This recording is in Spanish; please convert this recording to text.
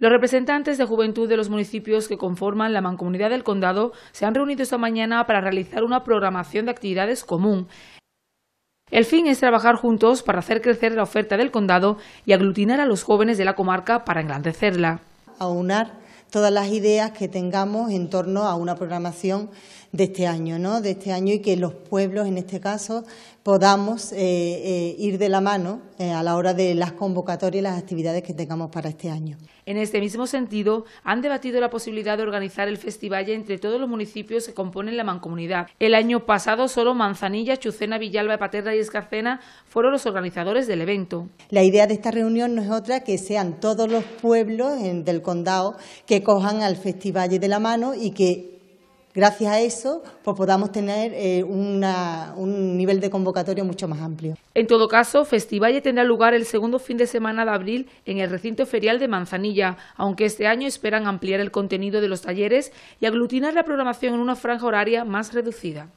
Los representantes de juventud de los municipios que conforman la mancomunidad del condado se han reunido esta mañana para realizar una programación de actividades común. El fin es trabajar juntos para hacer crecer la oferta del condado y aglutinar a los jóvenes de la comarca para engrandecerla todas las ideas que tengamos en torno a una programación de este año, ¿no? de este año y que los pueblos, en este caso, podamos eh, eh, ir de la mano eh, a la hora de las convocatorias y las actividades que tengamos para este año. En este mismo sentido, han debatido la posibilidad de organizar el festival entre todos los municipios que componen la mancomunidad. El año pasado solo Manzanilla, Chucena, Villalba, Paterna y Escarcena fueron los organizadores del evento. La idea de esta reunión no es otra que sean todos los pueblos del condado que cojan al festival de la mano y que gracias a eso pues podamos tener eh, un nivel de convocatoria mucho más amplio. En todo caso, Festivalle tendrá lugar el segundo fin de semana de abril en el recinto ferial de Manzanilla, aunque este año esperan ampliar el contenido de los talleres y aglutinar la programación en una franja horaria más reducida.